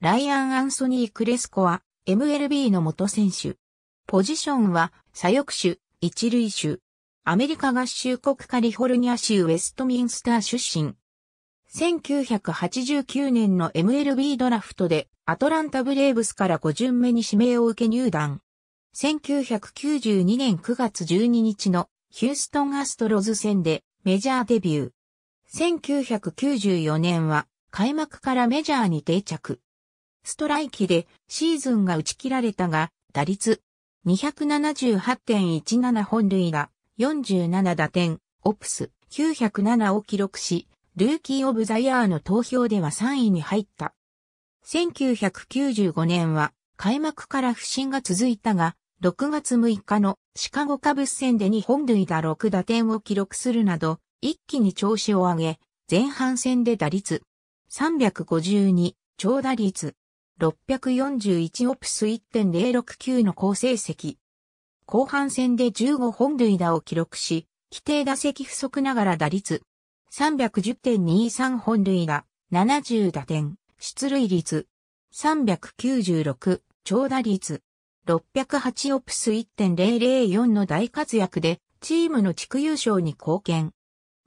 ライアン・アンソニー・クレスコは MLB の元選手。ポジションは左翼手、一塁手。アメリカ合衆国カリフォルニア州ウェストミンスター出身。1989年の MLB ドラフトでアトランタブレーブスから5巡目に指名を受け入団。1992年9月12日のヒューストンアストロズ戦でメジャーデビュー。1994年は開幕からメジャーに定着。ストライキでシーズンが打ち切られたが、打率278.17本塁打、47打点、オプス907を記録し、ルーキー・オブ・ザ・イヤーの投票では3位に入った。1995年は開幕から不振が続いたが、6月6日のシカゴカブス戦で2本塁打6打点を記録するなど、一気に調子を上げ、前半戦で打率352、長打率641オプス1.069の好成績。後半戦で15本塁打を記録し、規定打席不足ながら打率310.23本塁打、70打点、出塁率396、長打率608オプス1.004の大活躍で、チームの地区優勝に貢献。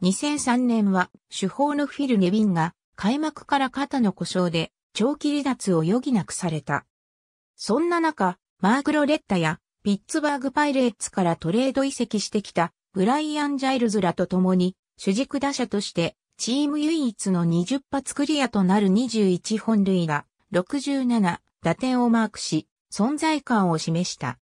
2003年は主砲のフィル・ネビンが開幕から肩の故障で長期離脱を余儀なくされた。そんな中、マーク・ロレッタやピッツバーグ・パイレーツからトレード移籍してきたブライアン・ジャイルズらと共に主軸打者としてチーム唯一の20発クリアとなる21本塁打、67打点をマークし、存在感を示した。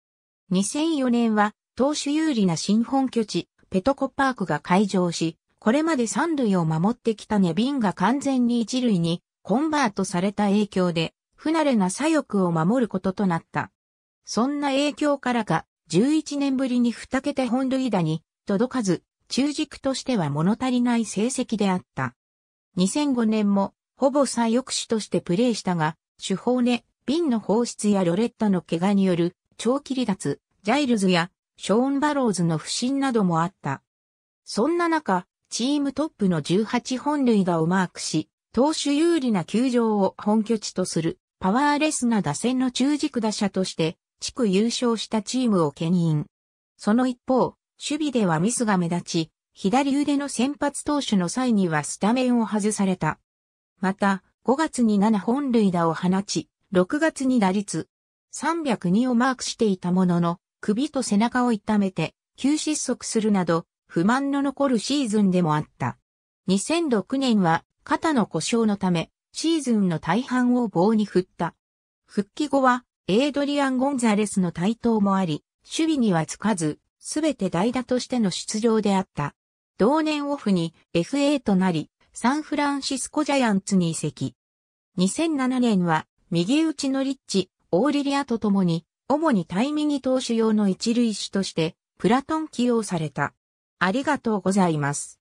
2004年は投手有利な新本拠地、ペトコパークが開場し、これまで三塁を守ってきたネビンが完全に一塁にコンバートされた影響で、不慣れな左翼を守ることとなった。そんな影響からか、11年ぶりに2桁本塁打に届かず、中軸としては物足りない成績であった。2005年も、ほぼ左翼手としてプレーしたが、手法で、瓶の放出やロレッタの怪我による長期離脱、ジャイルズやショーン・バローズの不振などもあった。そんな中、チームトップの18本塁打をマークし、投手有利な球場を本拠地とするパワーレスな打線の中軸打者として地区優勝したチームを牽引。その一方、守備ではミスが目立ち、左腕の先発投手の際にはスタメンを外された。また、5月に7本塁打を放ち、6月に打率302をマークしていたものの、首と背中を痛めて、急失速するなど、不満の残るシーズンでもあった。2006年は肩の故障のため、シーズンの大半を棒に振った。復帰後は、エイドリアン・ゴンザレスの台頭もあり、守備にはつかず、すべて代打としての出場であった。同年オフに FA となり、サンフランシスコジャイアンツに移籍。2007年は、右打ちのリッチ、オーリリアと共に、主に対右投手用の一塁手として、プラトン起用された。ありがとうございます。